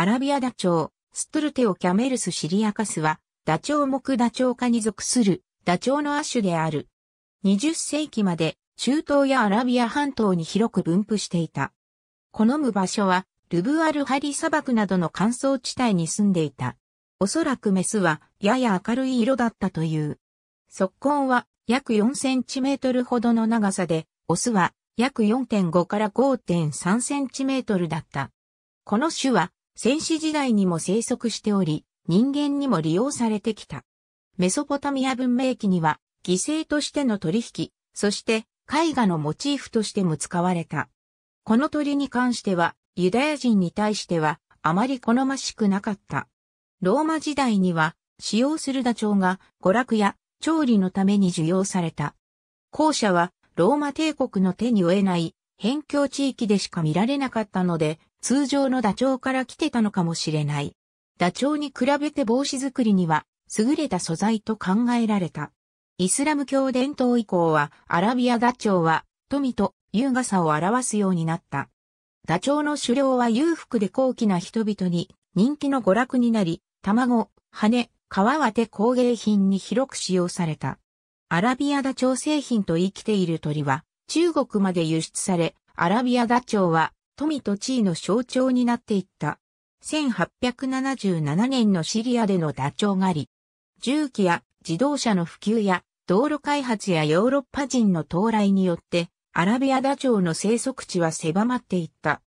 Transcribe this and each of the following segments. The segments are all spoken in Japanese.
アラビアダチョウ、ストルテオキャメルスシリアカスは、ダチョウ目ダチョウ科に属する、ダチョウの亜種である。20世紀まで、中東やアラビア半島に広く分布していた。好む場所は、ルブアルハリ砂漠などの乾燥地帯に住んでいた。おそらくメスは、やや明るい色だったという。側根は、約4センチメートルほどの長さで、オスは、約4.5から5.3センチメートルだった。この種は、先史時代にも生息しており、人間にも利用されてきた。メソポタミア文明期には、犠牲としての取引、そして絵画のモチーフとしても使われた。この鳥に関しては、ユダヤ人に対しては、あまり好ましくなかった。ローマ時代には、使用するダチョウが娯楽や調理のために受容された。後者は、ローマ帝国の手に負えない、辺境地域でしか見られなかったので、通常のダチョウから来てたのかもしれない。ダチョウに比べて帽子作りには優れた素材と考えられた。イスラム教伝統以降はアラビアダチョウは富と優雅さを表すようになった。ダチョウの狩猟は裕福で高貴な人々に人気の娯楽になり、卵、羽、皮は手工芸品に広く使用された。アラビアダチョウ製品と生きている鳥は中国まで輸出され、アラビアダチョウは富と地位の象徴になっていった。1877年のシリアでのダチョウ狩り。重機や自動車の普及や道路開発やヨーロッパ人の到来によって、アラビアダチョウの生息地は狭まっていった。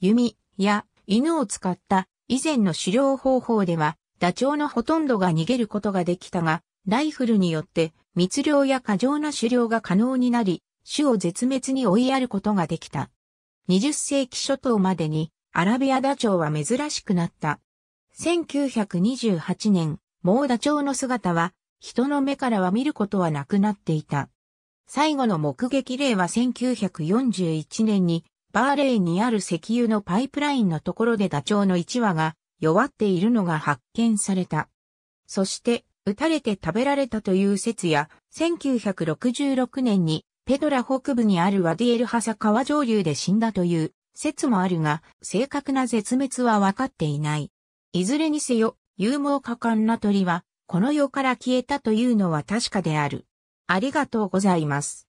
弓や犬を使った以前の狩猟方法では、ダチョウのほとんどが逃げることができたが、ライフルによって密猟や過剰な狩猟が可能になり、種を絶滅に追いやることができた。20世紀初頭までにアラビアダチョウは珍しくなった。1928年、もうダチョウの姿は人の目からは見ることはなくなっていた。最後の目撃例は1941年にバーレーにある石油のパイプラインのところでダチョウの1羽が弱っているのが発見された。そして、撃たれて食べられたという説や、1966年にペドラ北部にあるワディエルハサ川上流で死んだという説もあるが、正確な絶滅は分かっていない。いずれにせよ、勇猛果敢な鳥は、この世から消えたというのは確かである。ありがとうございます。